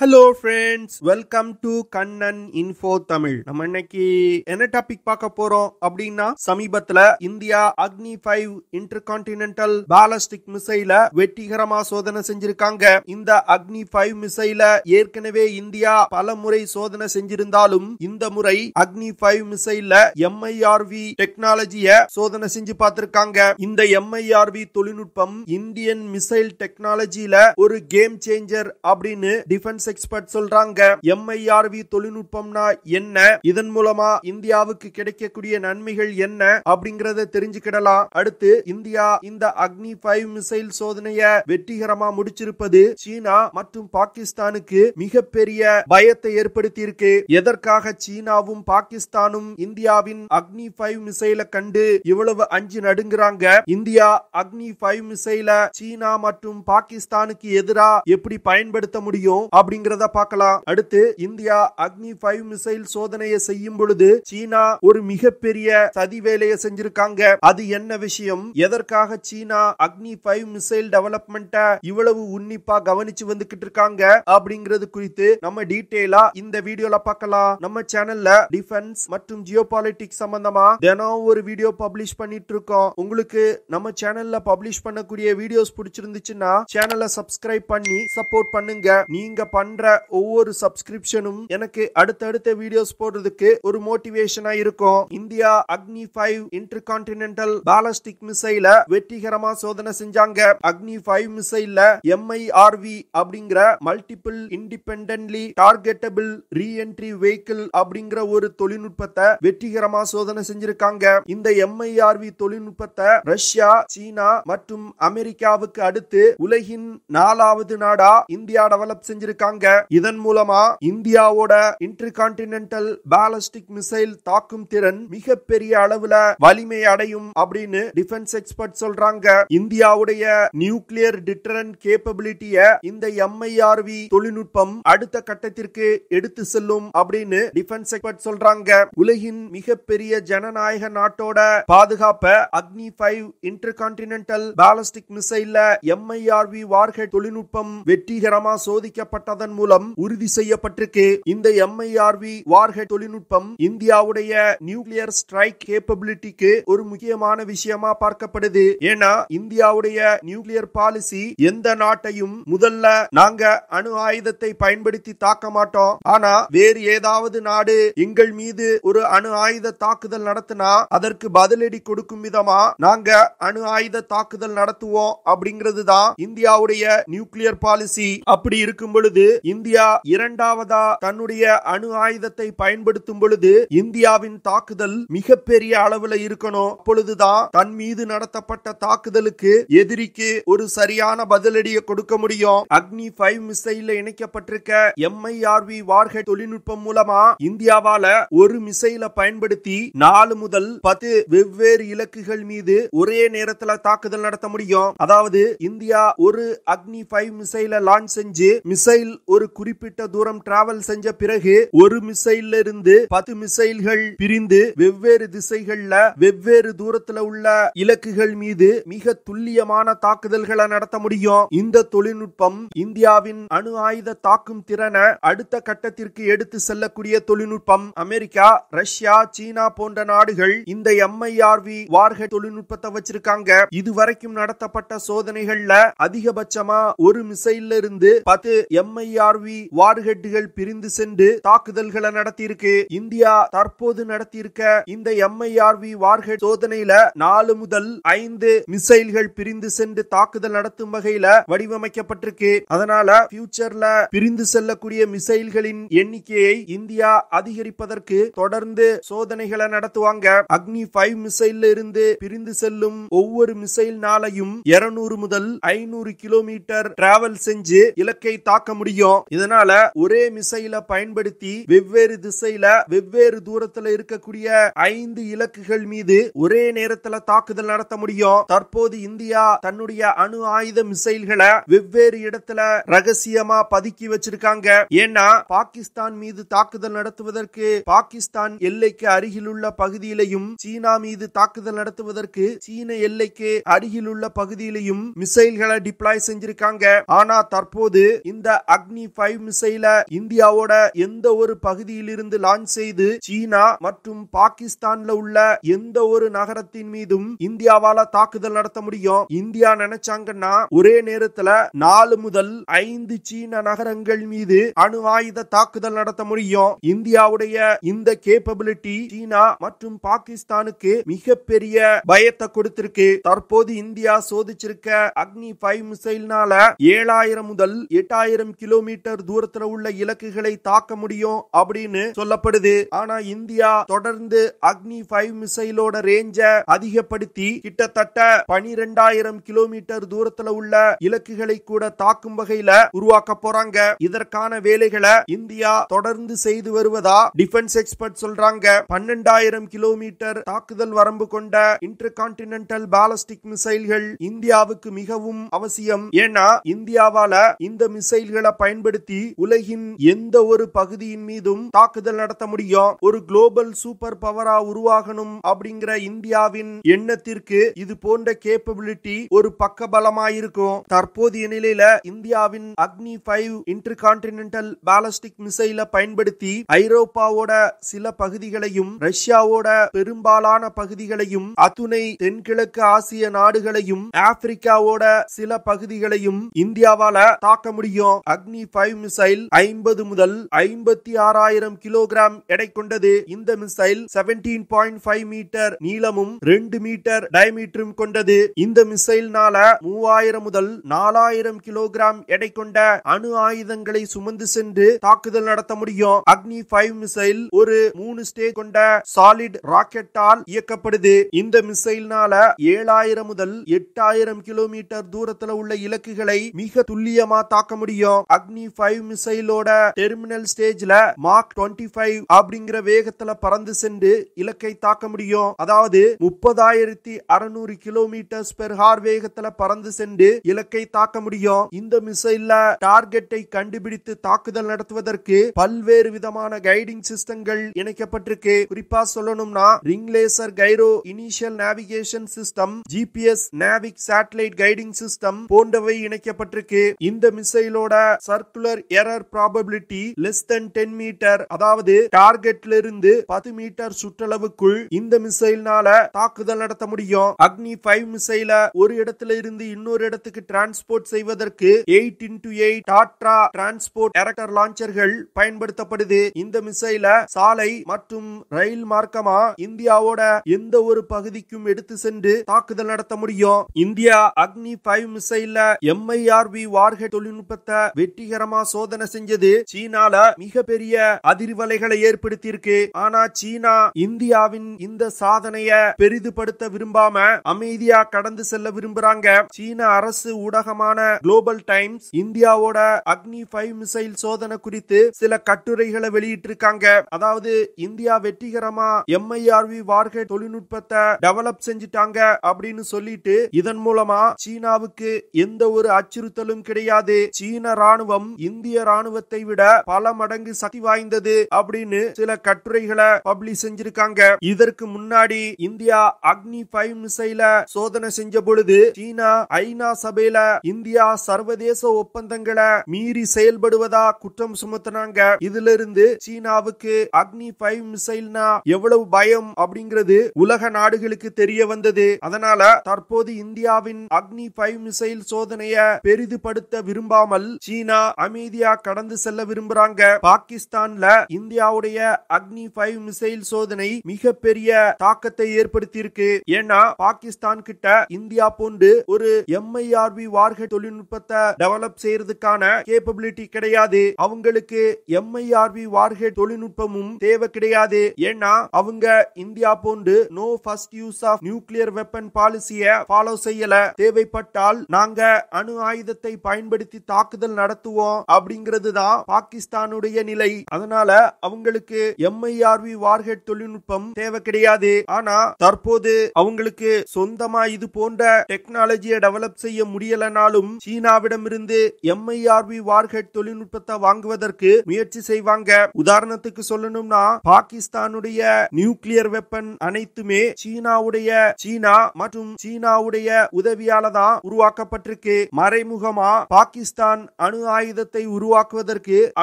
hello friends welcome to Kannan info Tamil நம்ம இன்னைக்கு என்ன டாபிக் பார்க்க போறோம் அப்படின்னா சமீபத்துல India Agni five intercontinental ballistic மிசைல வெற்றிகரமா சோதனை செஞ்சிருக்காங்க இந்த அக்னி ஃபைவ் மிசைல ஏற்கனவே இந்தியா பல முறை சோதனை செஞ்சிருந்தாலும் இந்த முறை அக்னி ஃபைவ் மிசைல எம்ஐஆர்வி டெக்னாலஜிய சோதனை செஞ்சு பார்த்திருக்காங்க இந்த எம்ஐஆர்வி தொழில்நுட்பம் இந்தியன் மிசைல் டெக்னாலஜியில ஒரு கேம் சேஞ்சர் அப்படின்னு டிஃபென்ஸ் டிஃபென்ஸ் எக்ஸ்பர்ட் சொல்றாங்க எம்ஐஆர்வி தொழில்நுட்பம்னா என்ன இதன் மூலமா இந்தியாவுக்கு கிடைக்கக்கூடிய நன்மைகள் என்ன அப்படிங்கறத தெரிஞ்சுக்கிடலாம் அடுத்து இந்தியா இந்த அக்னி பைவ் மிசைல் சோதனைய வெற்றிகரமா முடிச்சிருப்பது சீனா மற்றும் பாகிஸ்தானுக்கு மிகப்பெரிய பயத்தை ஏற்படுத்தி இருக்கு எதற்காக சீனாவும் பாகிஸ்தானும் இந்தியாவின் அக்னி பைவ் மிசைலை கண்டு இவ்வளவு அஞ்சு நடுங்குறாங்க இந்தியா அக்னி பைவ் மிசைல சீனா மற்றும் பாகிஸ்தானுக்கு எதிராக எப்படி பயன்படுத்த முடியும் அப்படி அப்படிங்கிறத பார்க்கலாம் அடுத்து இந்தியா அக்னி ஃபைவ் மிசைல் சோதனையை செய்யும் பொழுது சீனா ஒரு மிகப்பெரிய சதி வேலையை செஞ்சிருக்காங்க அது என்ன விஷயம் எதற்காக சீனா அக்னி ஃபைவ் மிசைல் டெவலப்மெண்ட்டை இவ்வளவு உன்னிப்பா கவனிச்சு வந்துகிட்டு இருக்காங்க அப்படிங்கிறது குறித்து நம்ம டீட்டெயிலா இந்த வீடியோல பார்க்கலாம் நம்ம சேனல்ல டிஃபென்ஸ் மற்றும் ஜியோ பாலிடிக்ஸ் சம்பந்தமா தினம் ஒரு வீடியோ பப்ளிஷ் பண்ணிட்டு இருக்கோம் உங்களுக்கு நம்ம சேனல்ல பப்ளிஷ் பண்ணக்கூடிய வீடியோஸ் பிடிச்சிருந்துச்சுன்னா சேனலை சப்ஸ்கிரைப் பண்ணி சப்போர்ட் பண்ணுங்க நீங்க பண்ண பண்ற ஒவ்வொரு சப்ஸ்கிரிப்ஷனும் எனக்கு அடுத்தடுத்த வீடியோஸ் போடுறதுக்கு ஒரு மோட்டிவேஷனா இருக்கும் India Agni five intercontinental ballistic மிசைல வெற்றிகரமா சோதனை செஞ்சாங்க அக்னி ஃபைவ் மிசைல்ல எம்ஐஆர்வி அப்படிங்கிற multiple independently targetable reentry vehicle அப்படிங்கிற ஒரு தொழில்நுட்பத்தை வெற்றிகரமா சோதனை செஞ்சிருக்காங்க இந்த எம்ஐஆர்வி தொழில்நுட்பத்தை ரஷ்யா சீனா மற்றும் அமெரிக்காவுக்கு அடுத்து உலகின் நாலாவது நாடா இந்தியா டெவலப் செஞ்சிருக்காங்க பண்றாங்க இதன் மூலமா இந்தியாவோட இன்டர் கான்டினென்டல் பேலஸ்டிக் மிசைல் தாக்கும் திறன் மிகப்பெரிய அளவுல வலிமை அடையும் அப்படின்னு டிஃபென்ஸ் எக்ஸ்பர்ட் சொல்றாங்க இந்தியாவுடைய நியூக்ளியர் டிட்டரன் கேப்பபிலிட்டிய இந்த எம்ஐஆர்வி தொழில்நுட்பம் அடுத்த கட்டத்திற்கு எடுத்து செல்லும் அப்படின்னு டிஃபென்ஸ் எக்ஸ்பர்ட் சொல்றாங்க உலகின் மிகப்பெரிய ஜனநாயக நாட்டோட பாதுகாப்ப Agni five intercontinental ballistic மிசைல்ல எம்ஐஆர்வி வார்ஹெட் தொழில்நுட்பம் வெற்றிகரமா சோதிக்கப்பட்டதன் அதன் மூலம் உறுதி செய்யப்பட்டிருக்கு இந்த எம்ஐஆர்வி வார்ஹெட் தொழில்நுட்பம் இந்தியாவுடைய நியூக்ளியர் ஸ்ட்ரைக் கேப்பபிலிட்டிக்கு ஒரு முக்கியமான விஷயமா பார்க்கப்படுது ஏன்னா இந்தியாவுடைய நியூக்ளியர் பாலிசி எந்த நாட்டையும் முதல்ல நாங்க அணு ஆயுதத்தை பயன்படுத்தி தாக்க மாட்டோம் ஆனா வேறு ஏதாவது நாடு எங்கள் மீது ஒரு அணு ஆயுத தாக்குதல் நடத்தினா அதற்கு பதிலடி கொடுக்கும் விதமா நாங்க அணு ஆயுத தாக்குதல் நடத்துவோம் அப்படிங்கிறது தான் இந்தியாவுடைய நியூக்ளியர் பாலிசி அப்படி இருக்கும் பொழுது இந்தியா இரண்டாவதா தன்னுடைய அணு ஆயுதத்தை பயன்படுத்தும் பொழுது இந்தியாவின் தாக்குதல் மிகப்பெரிய அளவுல இருக்கணும் அப்பொழுதுதான் தன் மீது நடத்தப்பட்ட தாக்குதலுக்கு எதிரிக்கு ஒரு சரியான பதிலடியை கொடுக்க முடியும் அக்னி ஃபைவ் மிசைல இணைக்கப்பட்டிருக்க எம்ஐஆர்வி வார்ஹெட் தொழில்நுட்பம் மூலமா இந்தியாவால ஒரு மிசைல பயன்படுத்தி நாலு முதல் பத்து வெவ்வேறு இலக்குகள் மீது ஒரே நேரத்துல தாக்குதல் நடத்த முடியும் அதாவது இந்தியா ஒரு அக்னி ஃபைவ் மிசைல லான்ச் செஞ்சு மிசைல் ஒரு குறிப்பிட்ட தூரம் டிராவல் செஞ்ச பிறகு ஒரு மிசைல்ல இருந்து பத்து மிசைல்கள் பிரிந்து வெவ்வேறு திசைகள்ல வெவ்வேறு தூரத்துல உள்ள இலக்குகள் மீது மிக துல்லியமான தாக்குதல்களை நடத்த முடியும் இந்த தொழில்நுட்பம் இந்தியாவின் அணு ஆயுத தாக்கும் திறனை அடுத்த கட்டத்திற்கு எடுத்து செல்லக்கூடிய தொழில்நுட்பம் அமெரிக்கா ரஷ்யா சீனா போன்ற நாடுகள் இந்த எம்ஐஆர்வி வார்ஹெட் தொழில்நுட்பத்தை வச்சிருக்காங்க இதுவரைக்கும் நடத்தப்பட்ட சோதனைகள்ல அதிகபட்சமா ஒரு மிசைல்ல இருந்து பத்து எம்ஐ ஏஆர்வி வார்ஹெட்டுகள் பிரிந்து சென்று தாக்குதல்களை நடத்தியிருக்கு இந்தியா தற்போது நடத்தியிருக்க இந்த எம்ஐஆர்வி வார்ஹெட் சோதனையில நாலு முதல் ஐந்து மிசைல்கள் பிரிந்து சென்று தாக்குதல் நடத்தும் வகையில வடிவமைக்கப்பட்டிருக்கு அதனால பியூச்சர்ல பிரிந்து செல்லக்கூடிய மிசைல்களின் எண்ணிக்கையை இந்தியா அதிகரிப்பதற்கு தொடர்ந்து சோதனைகளை நடத்துவாங்க அக்னி ஃபைவ் மிசைல்ல இருந்து பிரிந்து செல்லும் ஒவ்வொரு மிசைல் நாளையும் இருநூறு முதல் ஐநூறு கிலோமீட்டர் டிராவல் செஞ்சு இலக்கை தாக்க முடியும் முடியும் இதனால ஒரே மிசைல பயன்படுத்தி வெவ்வேறு திசையில வெவ்வேறு தூரத்துல இருக்கக்கூடிய ஐந்து இலக்குகள் மீது ஒரே நேரத்துல தாக்குதல் நடத்த முடியும் தற்போது இந்தியா தன்னுடைய அணு ஆயுத மிசைல்களை வெவ்வேறு இடத்துல ரகசியமா பதுக்கி வச்சிருக்காங்க ஏன்னா பாகிஸ்தான் மீது தாக்குதல் நடத்துவதற்கு பாகிஸ்தான் எல்லைக்கு அருகில் உள்ள பகுதியிலையும் சீனா மீது தாக்குதல் நடத்துவதற்கு சீன எல்லைக்கு அருகில் உள்ள பகுதியிலையும் மிசைல்களை டிப்ளாய் செஞ்சிருக்காங்க ஆனா தற்போது இந்த அக்னி அக்னி ஃபைவ் மிசைல இந்தியாவோட எந்த ஒரு பகுதியிலிருந்து லான்ச் செய்து சீனா மற்றும் பாகிஸ்தான்ல உள்ள எந்த ஒரு நகரத்தின் மீதும் இந்தியாவால தாக்குதல் நடத்த முடியும் இந்தியா நினைச்சாங்கன்னா ஒரே நேரத்துல நாலு முதல் ஐந்து சீன நகரங்கள் மீது அணு ஆயுத தாக்குதல் நடத்த முடியும் இந்தியாவுடைய இந்த கேப்பபிலிட்டி சீனா மற்றும் பாகிஸ்தானுக்கு மிகப்பெரிய பயத்தை கொடுத்திருக்கு தற்போது இந்தியா சோதிச்சிருக்க அக்னி ஃபைவ் மிசைல்னால ஏழாயிரம் முதல் எட்டாயிரம் கிலோமீட்டர் மீட்டர் தூரத்துல உள்ள இலக்குகளை தாக்க முடியும் அப்படின்னு சொல்லப்படுது ஆனா இந்தியா தொடர்ந்து அக்னி ஃபைவ் மிசைலோட ரேஞ்ச அதிகப்படுத்தி கிட்டத்தட்ட பனிரெண்டாயிரம் கிலோமீட்டர் தூரத்துல உள்ள இலக்குகளை கூட தாக்கும் வகையில உருவாக்க போறாங்க இதற்கான வேலைகளை இந்தியா தொடர்ந்து செய்து வருவதா டிஃபென்ஸ் எக்ஸ்பர்ட் சொல்றாங்க பன்னெண்டாயிரம் கிலோமீட்டர் தாக்குதல் வரம்பு கொண்ட இன்டர் கான்டினென்டல் பாலஸ்டிக் மிசைல்கள் இந்தியாவுக்கு மிகவும் அவசியம் ஏன்னா இந்தியாவால இந்த மிசைல்களை பயன்படுத்தி உலகின் எந்த ஒரு பகுதியின் மீதும் தாக்குதல் நடத்த முடியும் ஒரு குளோபல் சூப்பர் பவரா உருவாகணும் அப்படிங்கிற இந்தியாவின் எண்ணத்திற்கு இது போன்ற கேப்பபிலிட்டி ஒரு பக்க பலமாயிருக்கும் தற்போதைய நிலையில இந்தியாவின் Agni five intercontinental ballistic மிசைல பயன்படுத்தி ஐரோப்பாவோட சில பகுதிகளையும் ரஷ்யாவோட பெரும்பாலான பகுதிகளையும் அத்துணை தென்கிழக்கு ஆசிய நாடுகளையும் ஆப்பிரிக்காவோட சில பகுதிகளையும் இந்தியாவால தாக்க முடியும் அக்னி ஜெமினி ஃபைவ் மிசைல் ஐம்பது முதல் ஐம்பத்தி ஆறாயிரம் கிலோகிராம் எடை கொண்டது இந்த missile seventeen point five metre நீளமும் ரெண்டு மீட்டர் டயமீட்டரும் கொண்டது இந்த மிசைல்னால மூவாயிரம் முதல் நாலாயிரம் கிலோகிராம் எடை கொண்ட அணு ஆயுதங்களை சுமந்து சென்று தாக்குதல் நடத்த முடியும் அக்னி ஃபைவ் மிசைல் ஒரு மூணு ஸ்டே கொண்ட சாலிட் ராக்கெட்டால் இயக்கப்படுது இந்த மிசைல்னால ஏழாயிரம் முதல் எட்டாயிரம் கிலோமீட்டர் தூரத்துல உள்ள இலக்குகளை மிக துல்லியமா தாக்க முடியும் அக்னி ஃபைவ் மிசைலோட டெர்மினல் ஸ்டேஜ்ல மார்க் டுவெண்ட்டி ஃபைவ் அப்படிங்கிற வேகத்துல பறந்து சென்று இலக்கை தாக்க முடியும் அதாவது முப்பதாயிரத்தி அறுநூறு கிலோமீட்டர்ஸ் பெர் ஹார் வேகத்துல பறந்து சென்று இலக்கை தாக்க முடியும் இந்த மிசைல்ல டார்கெட்டை கண்டுபிடித்து தாக்குதல் நடத்துவதற்கு பல்வேறு விதமான கைடிங் சிஸ்டங்கள் இணைக்கப்பட்டிருக்கு குறிப்பா சொல்லணும்னா ring laser gyro inertial navigation system GPS NavIC satellite guiding system போன்றவை இணைக்கப்பட்டிருக்கு இந்த மிசைலோட circular error probability less than ten metre அதாவது டார்கெட்ல இருந்து பத்து மீட்டர் சுற்றளவுக்குள் இந்த மிசைல்னால தாக்குதல் நடத்த முடியும் அக்னி ஃபைவ் மிசைல ஒரு இடத்துல இருந்து இன்னொரு இடத்துக்கு டிரான்ஸ்போர்ட் செய்வதற்கு eight into eight Tatra transport erector லான்ச்சர்கள் பயன்படுத்தப்படுது இந்த மிசைல சாலை மற்றும் ரயில் மார்க்கமா இந்தியாவோட எந்த ஒரு பகுதிக்கும் எடுத்து சென்று தாக்குதல் நடத்த முடியும் India Agni five மிசைல MIRV warhead தொழில்நுட்பத்தை வெற்றி வெற்றிகரமா சோதனை செஞ்சது சீனால மிக பெரிய அதிர்வலைகளை ஏற்படுத்தி இருக்கு ஆனா சீனா இந்தியாவின் இந்த சாதனைய பெரிதுபடுத்த விரும்பாம அமைதியா கடந்து செல்ல விரும்புறாங்க சீன அரசு ஊடகமான குளோபல் டைம்ஸ் இந்தியாவோட அக்னி பைவ் மிசைல் சோதனை குறித்து சில கட்டுரைகளை வெளியிட்டு இருக்காங்க அதாவது இந்தியா வெற்றிகரமா எம்ஐஆர்வி வார்கேட் தொழில்நுட்பத்தை டெவலப் செஞ்சுட்டாங்க அப்படின்னு சொல்லிட்டு இதன் மூலமா சீனாவுக்கு எந்த ஒரு அச்சுறுத்தலும் கிடையாது சீன ராணுவம் ராணுவம் இந்திய ராணுவத்தை விட பல மடங்கு சக்தி வாய்ந்தது அப்படின்னு சில கட்டுரைகளை பப்ளிஷ் செஞ்சிருக்காங்க இதற்கு முன்னாடி இந்தியா அக்னி பைவ் மிசைல சோதனை செஞ்ச பொழுது சீனா ஐநா சபையில இந்தியா சர்வதேச ஒப்பந்தங்களை மீறி செயல்படுவதா குற்றம் சுமத்தினாங்க இதுல இருந்து சீனாவுக்கு அக்னி பைவ் மிசைல்னா எவ்வளவு பயம் அப்படிங்கிறது உலக நாடுகளுக்கு தெரிய வந்தது அதனால தற்போது இந்தியாவின் அக்னி பைவ் மிசைல் சோதனைய பெரிதுபடுத்த விரும்பாமல் சீனா அமைதியா கடந்து செல்ல விரும்புறாங்க பாகிஸ்தான்ல இந்தியாவுடைய அக்னி பைவ் மிசைல் சோதனை மிகப்பெரிய தாக்கத்தை ஏற்படுத்தி இருக்கு ஏன்னா பாகிஸ்தான் கிட்ட இந்தியா போன்று ஒரு எம்ஐஆர்பி வார்ஹெட் தொழில்நுட்பத்தை டெவலப் செய்யறதுக்கான கேப்பபிலிட்டி கிடையாது அவங்களுக்கு எம்ஐஆர்பி வார்ஹெட் தொழில்நுட்பமும் தேவை கிடையாது ஏன்னா அவங்க இந்தியா போன்று no first use of nuclear weapon பாலிசிய ஃபாலோ செய்யல தேவைப்பட்டால் நாங்க அணு ஆயுதத்தை பயன்படுத்தி தாக்குதல் நடத்துவோம் நடத்துவோம் அப்படிங்கிறது தான் பாகிஸ்தானுடைய நிலை அதனால அவங்களுக்கு எம்ஐஆர்வி வார்ஹெட் தொழில்நுட்பம் தேவை கிடையாது ஆனா தற்போது அவங்களுக்கு சொந்தமா இது போன்ற டெக்னாலஜியை டெவலப் செய்ய முடியலனாலும் சீனாவிடம் இருந்து எம்ஐஆர்வி வார்ஹெட் தொழில்நுட்பத்தை வாங்குவதற்கு முயற்சி செய்வாங்க உதாரணத்துக்கு சொல்லணும்னா பாகிஸ்தானுடைய நியூக்ளியர் வெப்பன் அனைத்துமே சீனாவுடைய சீனா மற்றும் சீனாவுடைய உதவியால தான் உருவாக்கப்பட்டிருக்கு மறைமுகமா பாகிஸ்தான் அணு ஆயுதத்தை உருவாக்குவதற்கு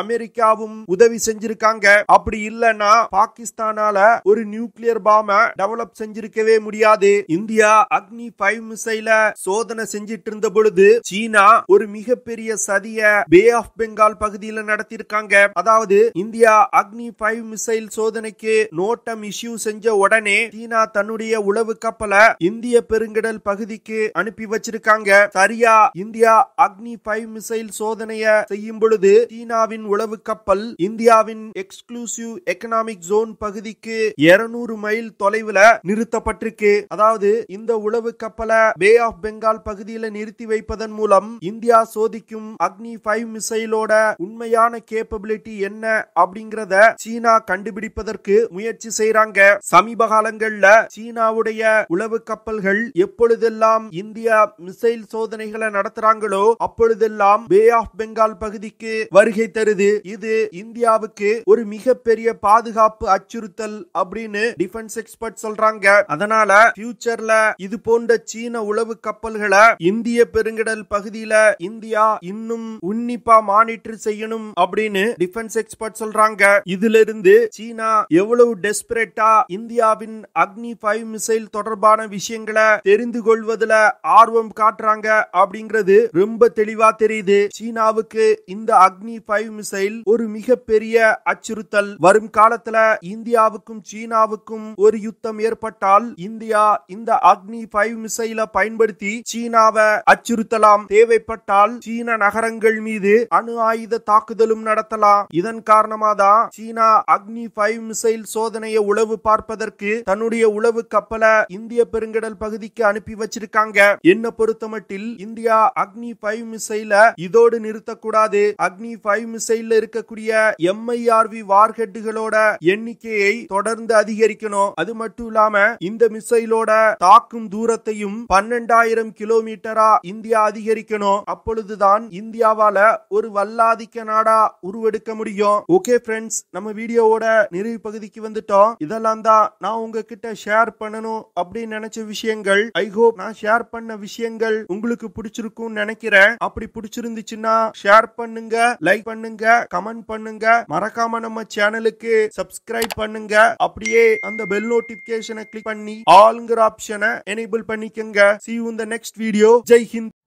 அமெரிக்காவும் உதவி செஞ்சிருக்காங்க அப்படி இல்லைன்னா பாகிஸ்தானால ஒரு நியூக்ளியர் பாம டெவலப் செஞ்சிருக்கவே முடியாது இந்தியா அக்னி பைவ் மிசைல சோதனை செஞ்சிட்டு இருந்த பொழுது சீனா ஒரு மிகப்பெரிய சதிய பே ஆஃப் பெங்கால் பகுதியில நடத்திருக்காங்க அதாவது இந்தியா அக்னி பைவ் மிசைல் சோதனைக்கு நோட்டம் இஷ்யூ செஞ்ச உடனே சீனா தன்னுடைய உளவு கப்பலை இந்திய பெருங்கடல் பகுதிக்கு அனுப்பி வச்சிருக்காங்க சரியா இந்தியா அக்னி பைவ் மிசைல் சோதனைய செய்யும் பொழுது சீனாவின் உளவு கப்பல் இந்தியாவின் எக்ஸ்க்ளூசிவ் எக்கனாமிக் ஜோன் பகுதிக்கு இருநூறு மைல் தொலைவுல நிறுத்தப்பட்டிருக்கு அதாவது இந்த உளவு கப்பலை பே ஆஃப் பெங்கால் பகுதியில நிறுத்தி வைப்பதன் மூலம் இந்தியா சோதிக்கும் அக்னி ஃபைவ் மிசைலோட உண்மையான கேப்பபிலிட்டி என்ன அப்படிங்கறத சீனா கண்டுபிடிப்பதற்கு முயற்சி செய்யறாங்க சமீப காலங்கள்ல சீனாவுடைய உளவு கப்பல்கள் எப்பொழுதெல்லாம் இந்தியா மிசைல் சோதனைகளை நடத்துறாங்களோ அப்பொழுதெல்லாம் பே ஆஃப் பெங்கால் பெங்கால் பகுதிக்கு வருகை தருது இது இந்தியாவுக்கு ஒரு மிகப்பெரிய பாதுகாப்பு அச்சுறுத்தல் அப்படின்னு டிஃபென்ஸ் எக்ஸ்பர்ட் சொல்றாங்க அதனால பியூச்சர்ல இது போன்ற சீன உளவு கப்பல்களை இந்திய பெருங்கடல் பகுதியில இந்தியா இன்னும் உன்னிப்பா மானிட்டர் செய்யணும் அப்படின்னு டிஃபென்ஸ் எக்ஸ்பர்ட் சொல்றாங்க இதுல இருந்து சீனா எவ்வளவு டெஸ்பரேட்டா இந்தியாவின் அக்னி ஃபைவ் மிசைல் தொடர்பான விஷயங்களை தெரிந்து கொள்வதுல ஆர்வம் காட்டுறாங்க அப்படிங்கிறது ரொம்ப தெளிவா தெரியுது சீனாவுக்கு இந்தியாவுக்கு இந்த அக்னி பைவ் மிசைல் ஒரு மிகப்பெரிய அச்சுறுத்தல் வரும் காலத்துல இந்தியாவுக்கும் சீனாவுக்கும் ஒரு யுத்தம் ஏற்பட்டால் இந்தியா இந்த அக்னி பைவ் மிசைல பயன்படுத்தி சீனாவை அச்சுறுத்தலாம் தேவைப்பட்டால் சீன நகரங்கள் மீது அணு ஆயுத தாக்குதலும் நடத்தலாம் இதன் காரணமாக தான் சீனா அக்னி பைவ் மிசைல் சோதனையை உளவு பார்ப்பதற்கு தன்னுடைய உளவு கப்பலை இந்திய பெருங்கடல் பகுதிக்கு அனுப்பி வச்சிருக்காங்க என்ன பொறுத்தமட்டில் இந்தியா அக்னி பைவ் மிசைல இதோடு நிறுத்த கூடாது அக்னி ஃபைவ் மிசைல்ல இருக்கக்கூடிய எம்ஐஆர்வி வார்ஹெட்டுகளோட எண்ணிக்கையை தொடர்ந்து அதிகரிக்கணும் அது மட்டும் இல்லாம இந்த மிசைலோட தாக்கும் தூரத்தையும் பன்னெண்டாயிரம் கிலோமீட்டரா இந்தியா அதிகரிக்கணும் அப்பொழுதுதான் இந்தியாவால ஒரு வல்லாதிக்க நாடா உருவெடுக்க முடியும் ஓகே ஃப்ரெண்ட்ஸ் நம்ம வீடியோவோட நிறைவு பகுதிக்கு வந்துட்டோம் இதெல்லாம் தான் நான் உங்ககிட்ட ஷேர் பண்ணணும் அப்படின்னு நினைச்ச விஷயங்கள் ஐ ஹோப் நான் ஷேர் பண்ண விஷயங்கள் உங்களுக்கு பிடிச்சிருக்கும் நினைக்கிறேன் அப்படி பிடிச்சிருந்துச்சுன்னா ஷேர் பண்ணுங்க லைக் பண்ணுங்க கமெண்ட் பண்ணுங்க மறக்காம நம்ம சேனலுக்கு சப்ஸ்கிரைப் பண்ணுங்க அப்படியே அந்த பெல் நோட்டிபிகேஷனை கிளிக் பண்ணி ஆல்ங்கிற ஆப்ஷனை எனேபிள் பண்ணிக்கங்க சி யூ இந்த நெக்ஸ்ட் வீடியோ ஜெய் ஹிந்த்